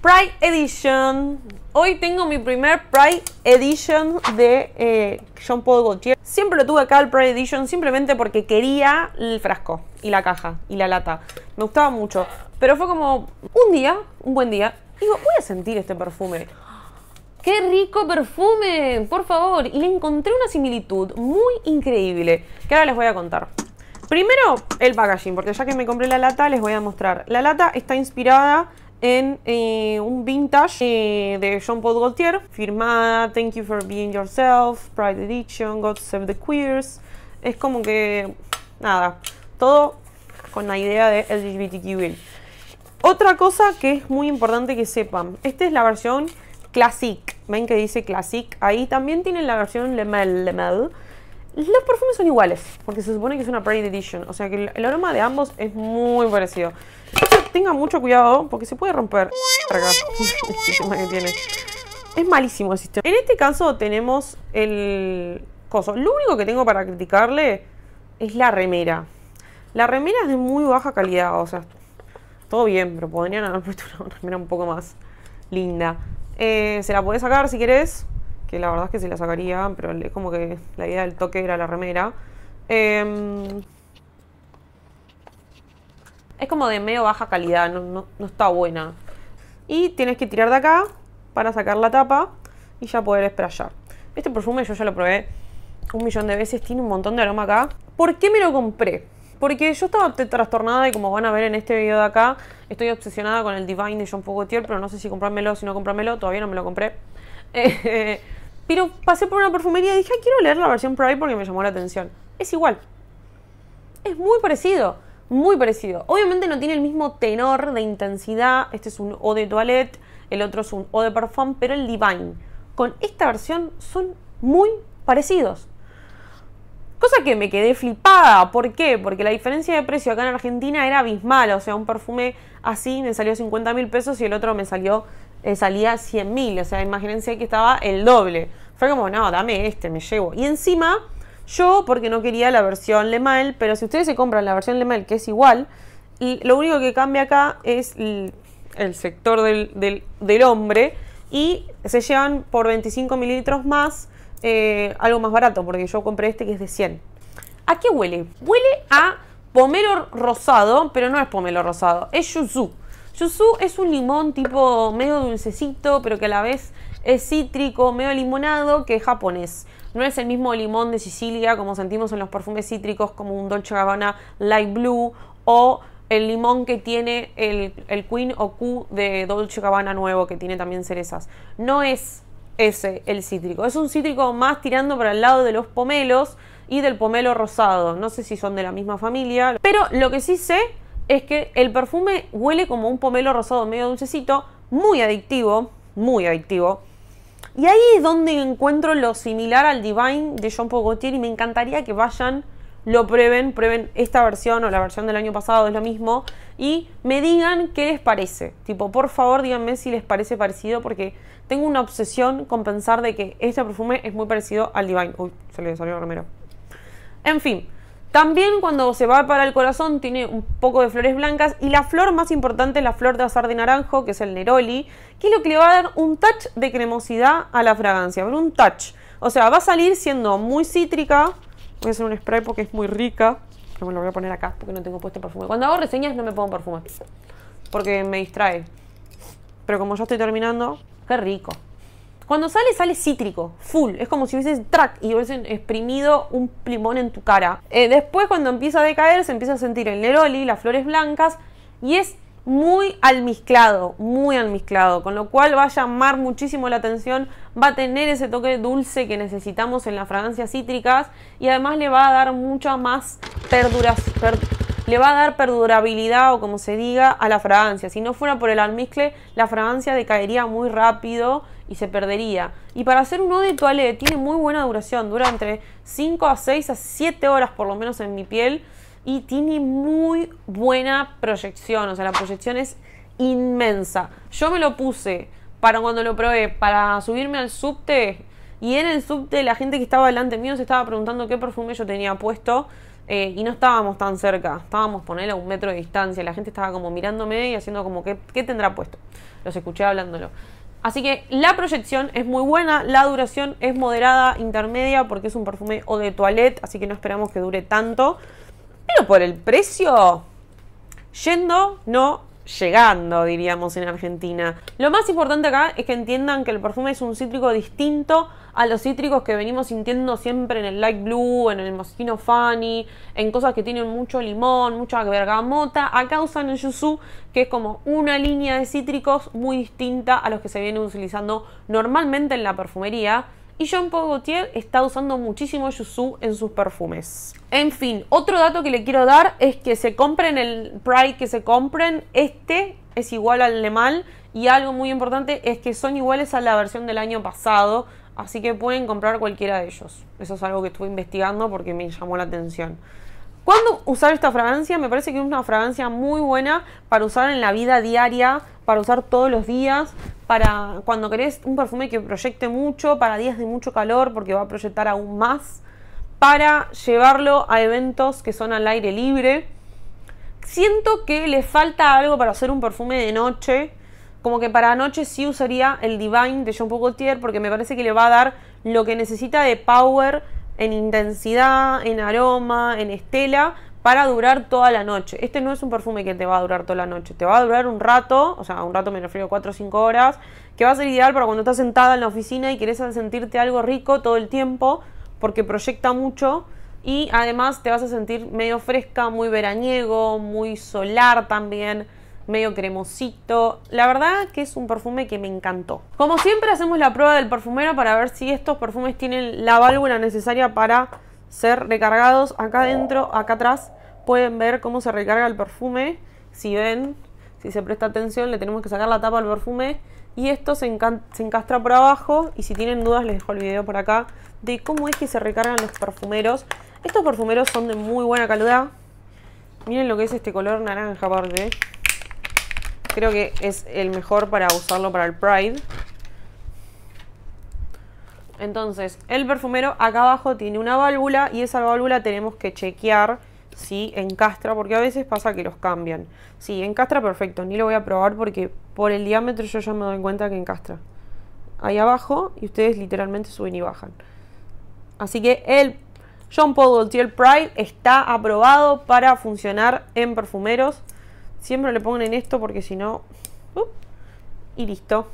Pride Edition. Hoy tengo mi primer Pride Edition de eh, Jean Paul Gaultier. Siempre lo tuve acá el Pride Edition simplemente porque quería el frasco y la caja y la lata. Me gustaba mucho. Pero fue como un día, un buen día, digo, voy a sentir este perfume. ¡Qué rico perfume! Por favor. Y le encontré una similitud muy increíble que ahora les voy a contar. Primero, el packaging, porque ya que me compré la lata, les voy a mostrar. La lata está inspirada en eh, un vintage eh, de Jean Paul Gaultier, firmada Thank You for Being Yourself, Pride Edition, God Save the Queers. Es como que, nada, todo con la idea de LGBTQ. Otra cosa que es muy importante que sepan, esta es la versión Classic, ven que dice Classic, ahí también tienen la versión Lemel, Lemel. Los perfumes son iguales, porque se supone que es una Pride Edition, o sea que el aroma de ambos es muy parecido. Tenga mucho cuidado porque se puede romper. que tiene. Es malísimo el sistema. En este caso tenemos el coso. Lo único que tengo para criticarle es la remera. La remera es de muy baja calidad, o sea, todo bien, pero podrían haber puesto una remera un poco más linda. Eh, se la podés sacar si querés, que la verdad es que se la sacaría, pero es como que la idea del toque era la remera. Eh, es como de medio baja calidad, no, está buena. Y tienes que tirar de acá para sacar la tapa y ya poder sprayar. Este perfume yo ya lo probé un millón de veces, tiene un montón de aroma acá. ¿Por qué me lo compré? Porque yo estaba trastornada y como van a ver en este video de acá, estoy obsesionada con el Divine de John Pogotier, pero no sé si comprármelo o si no comprármelo, todavía no me lo compré. pero pasé por una perfumería y dije, quiero leer la versión Pride porque me llamó la atención. Es igual. Es muy parecido muy parecido. Obviamente no tiene el mismo tenor de intensidad. Este es un O de Toilette, el otro es un O de Parfum, pero el Divine con esta versión son muy parecidos. Cosa que me quedé flipada. ¿Por qué? Porque la diferencia de precio acá en Argentina era abismal. O sea, un perfume así me salió 50 mil pesos y el otro me salió eh, salía 100 mil. O sea, imagínense que estaba el doble. Fue como, no, dame este, me llevo. Y encima yo, porque no quería la versión Lemel, pero si ustedes se compran la versión Lemel, que es igual, y lo único que cambia acá es el, sector del, hombre y se llevan por 25 mililitros más eh, algo más barato, porque yo compré este que es de 100. ¿A qué huele? Huele a pomelo rosado, pero no es pomelo rosado, es yuzu. Yuzu es un limón tipo medio dulcecito, pero que a la vez es cítrico, medio limonado, que es japonés. No es el mismo limón de Sicilia como sentimos en los perfumes cítricos como un Dolce Gabbana Light Blue o el limón que tiene el, Queen o Q de Dolce Gabbana nuevo que tiene también cerezas. No es ese el cítrico. Es un cítrico más tirando para el lado de los pomelos y del pomelo rosado. No sé si son de la misma familia, pero lo que sí sé es que el perfume huele como un pomelo rosado medio dulcecito, muy adictivo, muy adictivo. Y ahí es donde encuentro lo similar al Divine de Jean Paul Gaultier y me encantaría que vayan, lo prueben, prueben esta versión o la versión del año pasado, es lo mismo, y me digan qué les parece. Tipo, por favor díganme si les parece parecido porque tengo una obsesión con pensar de que este perfume es muy parecido al Divine. Uy, se le salió el En fin, también cuando se va para el corazón tiene un poco de flores blancas y la flor más importante es la flor de azar de naranjo, que es el neroli, que es lo que le va a dar un touch de cremosidad a la fragancia, un touch. O sea, va a salir siendo muy cítrica. Voy a hacer un spray porque es muy rica. Pero me lo voy a poner acá porque no tengo puesto perfume. Cuando hago reseñas no me pongo perfume porque me distrae. Pero como ya estoy terminando, qué rico. Cuando sale, sale cítrico, full. Es como si hubieses track y hubiesen exprimido un limón en tu cara. Eh, después, cuando empieza a decaer, se empieza a sentir el neroli, las flores blancas y es muy almizclado, muy almizclado, con lo cual va a llamar muchísimo la atención, va a tener ese toque dulce que necesitamos en las fragancias cítricas y además le va a dar mucha más perduras, le va a dar perdurabilidad o como se diga a la fragancia. Si no fuera por el almizcle, la fragancia decaería muy rápido y se perdería. Y para hacer un eau de toilette tiene muy buena duración, dura entre 5 a 6 a 7 horas por lo menos en mi piel y tiene muy buena proyección, o sea, la proyección es inmensa. Yo me lo puse para cuando lo probé, para subirme al subte y en el subte la gente que estaba delante mío se estaba preguntando qué perfume yo tenía puesto eh, y no estábamos tan cerca, estábamos ponerle a un metro de distancia, la gente estaba como mirándome y haciendo como ¿qué tendrá puesto? Los escuché hablándolo. Así que la proyección es muy buena, la duración es moderada, intermedia, porque es un perfume o de toilette, así que no esperamos que dure tanto. Pero por el precio, yendo, no llegando, diríamos, en Argentina. Lo más importante acá es que entiendan que el perfume es un cítrico distinto a los cítricos que venimos sintiendo siempre en el light blue, en el moschino funny, en cosas que tienen mucho limón, mucha bergamota. Acá usan el yuzu, que es como una línea de cítricos muy distinta a los que se vienen utilizando normalmente en la perfumería y Jean Paul Gaultier está usando muchísimo Yuzu en sus perfumes. En fin, otro dato que le quiero dar es que se compren el Pride que se compren, este es igual al Le Mal. Y algo muy importante es que son iguales a la versión del año pasado. Así que pueden comprar cualquiera de ellos. Eso es algo que estuve investigando porque me llamó la atención. ¿Cuándo usar esta fragancia? Me parece que es una fragancia muy buena para usar en la vida diaria, para usar todos los días, para cuando querés un perfume que proyecte mucho, para días de mucho calor, porque va a proyectar aún más, para llevarlo a eventos que son al aire libre. Siento que le falta algo para hacer un perfume de noche. Como que para noche sí usaría el Divine de Jean Paul porque me parece que le va a dar lo que necesita de power en intensidad, en aroma, en estela para durar toda la noche. Este no es un perfume que te va a durar toda la noche, te va a durar un rato, o sea, un rato me refiero a 4 o 5 horas, que va a ser ideal para cuando estás sentada en la oficina y quieres sentirte algo rico todo el tiempo, porque proyecta mucho y además te vas a sentir medio fresca, muy veraniego, muy solar también medio cremosito. La verdad que es un perfume que me encantó. Como siempre hacemos la prueba del perfumero para ver si estos perfumes tienen la válvula necesaria para ser recargados acá adentro, acá atrás. Pueden ver cómo se recarga el perfume. Si ven, si se presta atención, le tenemos que sacar la tapa al perfume. Y esto se, encastra por abajo. Y si tienen dudas, les dejo el video por acá de cómo es que se recargan los perfumeros. Estos perfumeros son de muy buena calidad. Miren lo que es este color naranja aparte. Creo que es el mejor para usarlo para el Pride. Entonces, el perfumero acá abajo tiene una válvula y esa válvula tenemos que chequear si encastra, porque a veces pasa que los cambian. Si encastra, perfecto, ni lo voy a probar porque por el diámetro yo ya me doy cuenta que encastra. Ahí abajo y ustedes literalmente suben y bajan. Así que el John Paul Gaultier Pride está aprobado para funcionar en perfumeros. Siempre le ponen en esto porque si no... Uh, y listo.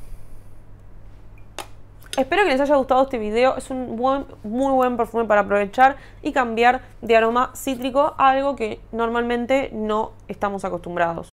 Espero que les haya gustado este video, es un muy buen perfume para aprovechar y cambiar de aroma cítrico a algo que normalmente no estamos acostumbrados.